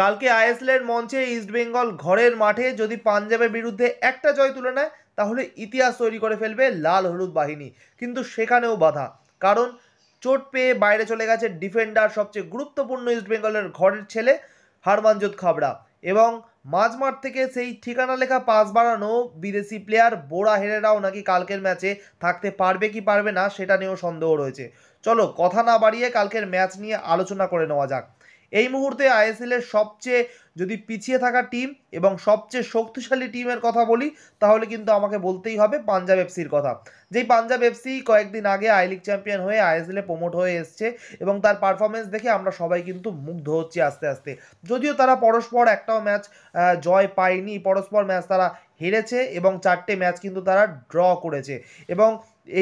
কালকে আইএসএলের মঞ্চে ইস্টবেঙ্গল ঘরের মাঠে যদি পাঞ্জাবের বিরুদ্ধে একটা জয় তুলে নেয় তাহলে ইতিহাস তৈরি করে ফেলবে লাল হলুদ বাহিনী কিন্তু সেখানেও বাধা কারণ চোট পেয়ে বাইরে চলে গেছে ডিফেন্ডার সবচেয়ে গুরুত্বপূর্ণ ইস্টবেঙ্গলের ঘরের ছেলে হারমানজোত খাবড়া এবং মাঝমাঠ থেকে সেই ঠিকানা লেখা পাস বাড়ানো বিদেশি প্লেয়ার বোরা হেরেরাও নাকি কালকের ম্যাচে থাকতে পারবে কি পারবে না সেটা নিয়েও সন্দেহ রয়েছে চলো কথা না বাড়িয়ে কালকের ম্যাচ নিয়ে আলোচনা করে নেওয়া যাক এই মুহূর্তে আইএসএলের সবচেয়ে যদি পিছিয়ে থাকা টিম এবং সবচেয়ে শক্তিশালী টিমের কথা বলি তাহলে কিন্তু আমাকে বলতেই হবে পাঞ্জাব এফসির কথা যেই পাঞ্জাব এফসি কয়েকদিন আগে আই লিগ চ্যাম্পিয়ন হয়ে আইএসএলে প্রমোট হয়ে এসছে এবং তার পারফরমেন্স দেখে আমরা সবাই কিন্তু মুগ্ধ হচ্ছি আস্তে আস্তে যদিও তারা পরস্পর একটাও ম্যাচ জয় পায়নি পরস্পর ম্যাচ তারা হেরেছে এবং চারটে ম্যাচ কিন্তু তারা ড্র করেছে এবং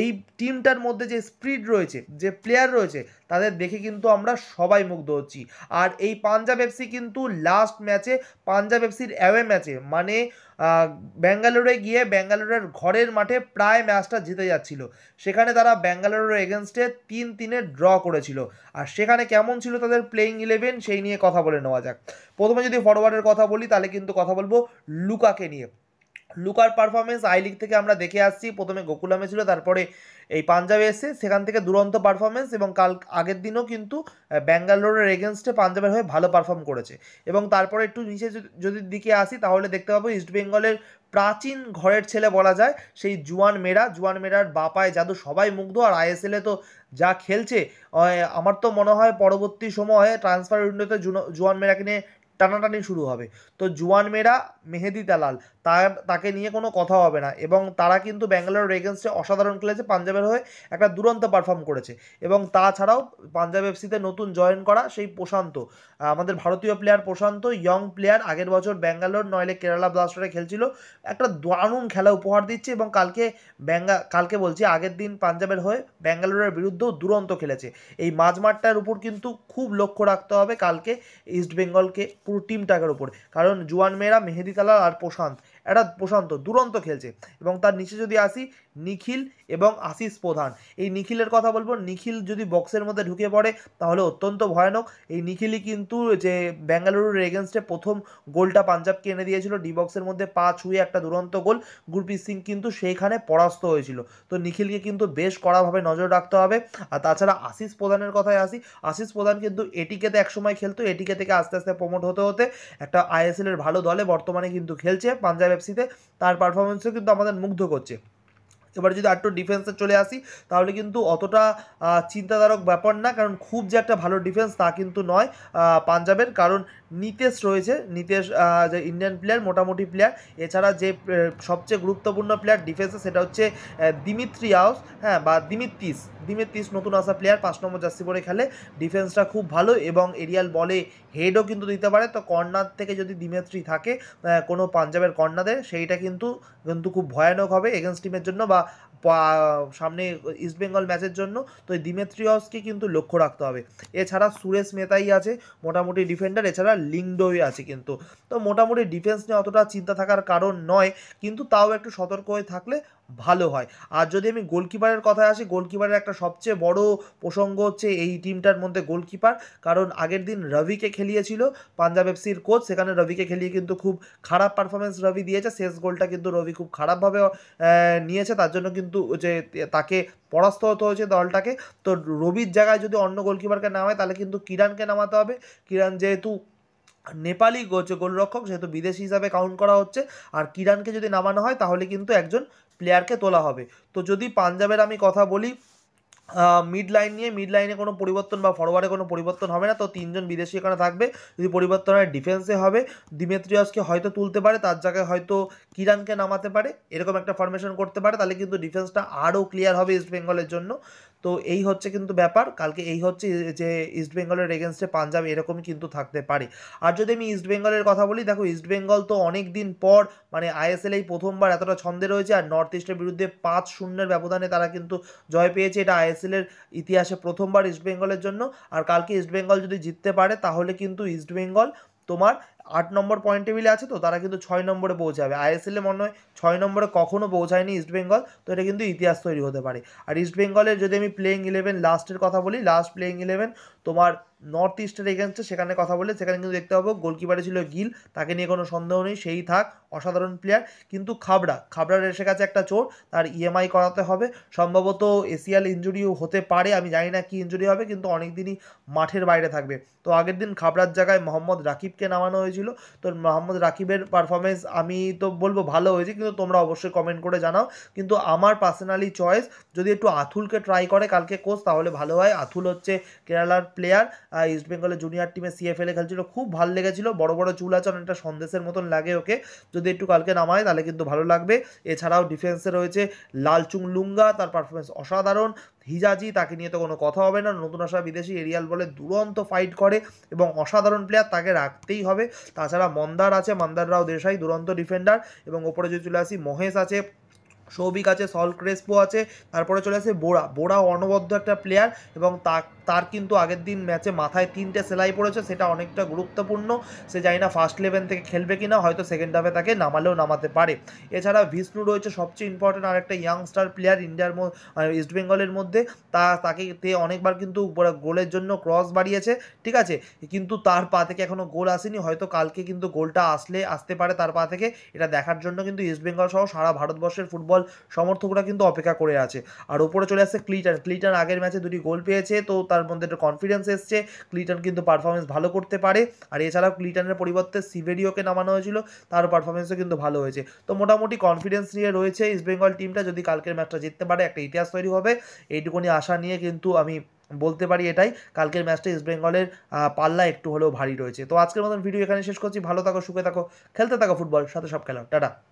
এই টিমটার মধ্যে যে স্পিড রয়েছে যে প্লেয়ার রয়েছে তাদের দেখে কিন্তু আমরা সবাই মুগ্ধ হচ্ছি আর এই পাঞ্জাব এফসি কিন্তু লাস্ট ম্যাচে পাঞ্জাব এফসির অ্যাওয়ে ম্যাচে মানে ব্যাঙ্গালোরে গিয়ে ব্যাঙ্গালোরের ঘরের মাঠে প্রায় ম্যাচটা জিতে যাচ্ছিল সেখানে তারা ব্যাঙ্গালোরের এগেনস্টে তিন তিনে ড্র করেছিল আর সেখানে কেমন ছিল তাদের প্লেইং ইলেভেন সেই নিয়ে কথা বলে নেওয়া যাক প্রথমে যদি ফরওয়ার্ডের কথা বলি তাহলে কিন্তু কথা বলবো লুকাকে নিয়ে লুকার পারফরমেন্স আই লিগ থেকে আমরা দেখে আসছি প্রথমে গোকুলামে ছিল তারপরে এই পাঞ্জাবে এসে সেখান থেকে দুরন্ত পারফরমেন্স এবং কাল আগের দিনও কিন্তু ব্যাঙ্গালোরের এগেনস্টে পাঞ্জাবের হয়ে ভালো পারফর্ম করেছে এবং তারপরে একটু নিচে যদি দিকে আসি তাহলে দেখতে পাবো ইস্টবেঙ্গলের প্রাচীন ঘরের ছেলে বলা যায় সেই জুয়ান মেরা জুয়ান মেরার বাপায় জাদু সবাই মুগ্ধ আর আইএসএলে তো যা খেলছে আমার তো মনে হয় পরবর্তী সময়ে ট্রান্সফার উইন্ডোতে জুয়ান মেরাকে নিয়ে টানাটানি শুরু হবে তো জুয়ান মেয়েরা মেহেদি তালাল তার তাকে নিয়ে কোনো কথা হবে না এবং তারা কিন্তু ব্যাঙ্গালোর রেগেন্সে অসাধারণ খেলেছে পাঞ্জাবের হয়ে একটা দুরন্ত পারফর্ম করেছে এবং তাছাড়াও পাঞ্জাব এফসিতে নতুন জয়েন করা সেই প্রশান্ত আমাদের ভারতীয় প্লেয়ার প্রশান্ত ইয়ং প্লেয়ার আগের বছর ব্যাঙ্গালোর নইলে কেরালা ব্লাস্টারে খেলছিল একটা দারুণ খেলা উপহার দিচ্ছে এবং কালকে ব্যাঙ্গা কালকে বলছি আগের দিন পাঞ্জাবের হয়ে ব্যাঙ্গালোরের বিরুদ্ধেও দুরন্ত খেলেছে এই মাঝমাঠটার উপর কিন্তু খুব লক্ষ্য রাখতে হবে কালকে ইস্ট বেঙ্গলকে পুরো টিমটাকের ওপরে কারণ জুয়ান মেয়েরা মেহেদি তালাল আর প্রশান্ত এটা প্রশান্ত দুরন্ত খেলছে এবং তার নিচে যদি আসি নিখিল এবং আশিস প্রধান এই নিখিলের কথা বলবো নিখিল যদি বক্সের মধ্যে ঢুকে পড়ে তাহলে অত্যন্ত ভয়ানক এই নিখিলই কিন্তু যে বেঙ্গালুরুর এগেনস্টে প্রথম গোলটা পাঞ্জাবকে এনে দিয়েছিল ডি বক্সের মধ্যে পা ছুঁয়ে একটা দুরন্ত গোল গুরপ্রীত সিং কিন্তু সেইখানে পরাস্ত হয়েছিল তো নিখিলকে কিন্তু বেশ কড়াভাবে নজর রাখতে হবে আর তাছাড়া আশিস প্রধানের কথায় আসি আশিস প্রধান কিন্তু এটিকেতে একসময় খেলতো এটিকে থেকে আস্তে আস্তে প্রমোট হতে হতে একটা আইএসএল এর ভালো দলে বর্তমানে কিন্তু খেলছে পাঞ্জাব এফসিতে তার পারফরমেন্সও কিন্তু আমাদের মুগ্ধ করছে এবার যদি আরেকটু ডিফেন্সে চলে আসি তাহলে কিন্তু অতটা চিন্তাধারক ব্যাপার না কারণ খুব যে একটা ভালো ডিফেন্স তা কিন্তু নয় পাঞ্জাবের কারণ নিতেশ রয়েছে নিতেশ যে ইন্ডিয়ান প্লেয়ার মোটামুটি প্লেয়ার এছাড়া যে সবচেয়ে গুরুত্বপূর্ণ প্লেয়ার ডিফেন্সে সেটা হচ্ছে দিমিত্রি আউস হ্যাঁ বা দিমিত্রিস দিমিত্রিস নতুন আসা প্লেয়ার পাঁচ নম্বর জার্সি পরে খেলে ডিফেন্সটা খুব ভালো এবং এরিয়াল বলে হেডও কিন্তু দিতে পারে তো কর্নার থেকে যদি দিমিত্রি থাকে কোনো পাঞ্জাবের কর্নারে সেইটা কিন্তু কিন্তু খুব ভয়ানক হবে এগেন্স টিমের জন্য বা সামনে ইস্টবেঙ্গল ম্যাচের জন্য তো দিমেত্রিয়সকে কিন্তু লক্ষ্য রাখতে হবে এছাড়া সুরেশ মেতাই আছে মোটামুটি ডিফেন্ডার এছাড়া লিংডোই আছে কিন্তু তো মোটামুটি ডিফেন্স নিয়ে অতটা চিন্তা থাকার কারণ নয় কিন্তু তাও একটু সতর্ক হয়ে থাকলে ভালো হয় আর যদি আমি গোলকিপারের কথায় আসি গোলকিপারের একটা সবচেয়ে বড় প্রসঙ্গ হচ্ছে এই টিমটার মধ্যে গোলকিপার কারণ আগের দিন রবিকে খেলিয়েছিল পাঞ্জাব এফসির কোচ সেখানে রবিকে খেলিয়ে কিন্তু খুব খারাপ পারফরমেন্স রবি দিয়েছে শেষ গোলটা কিন্তু রবি খুব খারাপভাবে নিয়েছে তার জন্য কিন্তু যে তাকে পরাস্ত হতে হয়েছে দলটাকে তো রবির জায়গায় যদি অন্য গোলকিপারকে নামায় তাহলে কিন্তু কিরানকে নামাতে হবে কিরান যেহেতু নেপালি গোছে গোলরক্ষক সেহেতু বিদেশি হিসাবে কাউন্ট করা হচ্ছে আর কিরানকে যদি নামানো হয় তাহলে কিন্তু একজন প্লেয়ারকে তোলা হবে তো যদি পাঞ্জাবের আমি কথা বলি মিড লাইন নিয়ে মিড লাইনে কোনো পরিবর্তন বা ফরওয়ার্ডে কোনো পরিবর্তন হবে না তো তিনজন বিদেশি এখানে থাকবে যদি পরিবর্তন হয় ডিফেন্সে হবে দিমেত্রিয়াসকে হয়তো তুলতে পারে তার জায়গায় হয়তো কিরানকে নামাতে পারে এরকম একটা ফরমেশন করতে পারে তাহলে কিন্তু ডিফেন্সটা আরও ক্লিয়ার হবে ইস্ট বেঙ্গলের জন্য তো এই হচ্ছে কিন্তু ব্যাপার কালকে এই হচ্ছে যে ইস্ট বেঙ্গলের এগেনস্টে পাঞ্জাব এরকমই কিন্তু থাকতে পারে আর যদি আমি ইস্ট বেঙ্গলের কথা বলি দেখো ইস্ট বেঙ্গল তো অনেক দিন পর মানে আইএসএল এই প্রথমবার এতটা ছন্দে রয়েছে আর নর্থ ইস্টের বিরুদ্ধে পাঁচ শূন্যের ব্যবধানে তারা কিন্তু জয় পেয়েছে এটা আইএসএলের ইতিহাসে প্রথমবার ইস্ট বেঙ্গলের জন্য আর কালকে ইস্ট বেঙ্গল যদি জিততে পারে তাহলে কিন্তু ইস্ট বেঙ্গল তোমার আট নম্বর পয়েন্ট টেবিলে আছে তো তারা কিন্তু ছয় নম্বরে পৌঁছাবে আইএসএলে মনে হয় ছয় নম্বরে কখনও পৌঁছায়নি ইস্টবেঙ্গল তো এটা কিন্তু ইতিহাস তৈরি হতে পারে আর ইস্টবেঙ্গলের যদি আমি প্লেইং ইলেভেন লাস্টের কথা বলি লাস্ট প্লেইং ইলেভেন তোমার নর্থ ইস্টের এগেনস্টে সেখানে কথা বলে সেখানে কিন্তু দেখতে পাবো গোলকিপারে ছিল গিল তাকে নিয়ে কোনো সন্দেহ নেই সেই থাক অসাধারণ প্লেয়ার কিন্তু খাবড়া খাবড়ার এসে গেছে একটা চোর তার ইএমআই e করাতে হবে সম্ভবত এসিয়াল ইঞ্জুরিও হতে পারে আমি জানি না কি ইঞ্জুরি হবে কিন্তু অনেক দিনই মাঠের বাইরে থাকবে তো আগের দিন খাবড়ার জায়গায় মোহাম্মদ রাকিবকে নামানো হয়েছিল ছিল তো মোহাম্মদ রাকিবের পারফরমেন্স আমি তো বলবো ভালো হয়েছে কিন্তু তোমরা অবশ্যই কমেন্ট করে জানাও কিন্তু আমার পার্সোনালি চয়েস যদি একটু আথুলকে ট্রাই করে কালকে কোচ তাহলে ভালো হয় আথুল হচ্ছে কেরালার প্লেয়ার ইস্ট বেঙ্গলের জুনিয়র টিমে সিএফএলে খেলছিল খুব ভালো লেগেছিল বড় বড় চুল আছে অনেকটা সন্দেশের মতন লাগে ওকে যদি একটু কালকে নামায় তাহলে কিন্তু ভালো লাগবে এছাড়াও ডিফেন্সে রয়েছে লালচুং লুঙ্গা তার পারফরমেন্স অসাধারণ হিজাজি তাকে নিয়ে তো কোনো কথা হবে না নতুন আসা বিদেশি এরিয়াল বলে দুরন্ত ফাইট করে এবং অসাধারণ প্লেয়ার তাকে রাখতেই হবে তাছাড়া মন্দার আছে মন্দাররাও দেশাই দুরন্ত ডিফেন্ডার এবং ওপরে যদি চলে আসি মহেশ আছে সৌভিক আছে সল ক্রেসপো আছে তারপরে চলে আসে বোরা বোরা অনবদ্য একটা প্লেয়ার এবং তার কিন্তু আগের দিন ম্যাচে মাথায় তিনটে সেলাই পড়েছে সেটা অনেকটা গুরুত্বপূর্ণ সে জানি না ফার্স্ট ইলেভেন থেকে খেলবে কি না হয়তো সেকেন্ড হাফে তাকে নামালেও নামাতে পারে এছাড়া ভিষ্ণু রয়েছে সবচেয়ে ইম্পর্টেন্ট আরেকটা ইয়াংস্টার প্লেয়ার ইন্ডিয়ার ইস্ট বেঙ্গলের মধ্যে তা তাকে তে অনেকবার কিন্তু গোলের জন্য ক্রস বাড়িয়েছে ঠিক আছে কিন্তু তার পা থেকে এখনও গোল আসেনি হয়তো কালকে কিন্তু গোলটা আসলে আসতে পারে তার পা থেকে এটা দেখার জন্য কিন্তু ইস্টবেঙ্গল সহ সারা ভারতবর্ষের ফুটবল দল সমর্থকরা কিন্তু অপেক্ষা করে আছে আর ওপরে চলে আসছে ক্লিটন ক্লিটন আগের ম্যাচে দুটি গোল পেয়েছে তো তার মধ্যে একটা কনফিডেন্স এসছে ক্লিটন কিন্তু পারফরমেন্স ভালো করতে পারে আর এছাড়াও ক্লিটনের পরিবর্তে সিভেরিওকে নামানো হয়েছিল তার পারফরমেন্সও কিন্তু ভালো হয়েছে তো মোটামুটি কনফিডেন্স নিয়ে রয়েছে ইস্টবেঙ্গল টিমটা যদি কালকের ম্যাচটা জিততে পারে একটা ইতিহাস তৈরি হবে এইটুকুনি আশা নিয়ে কিন্তু আমি বলতে পারি এটাই কালকের ম্যাচটা ইস্টবেঙ্গলের পাল্লা একটু হলেও ভারী রয়েছে তো আজকের মতন ভিডিও এখানে শেষ করছি ভালো থাকো সুখে থাকো খেলতে থাকো ফুটবল সাথে সব খেলো টাটা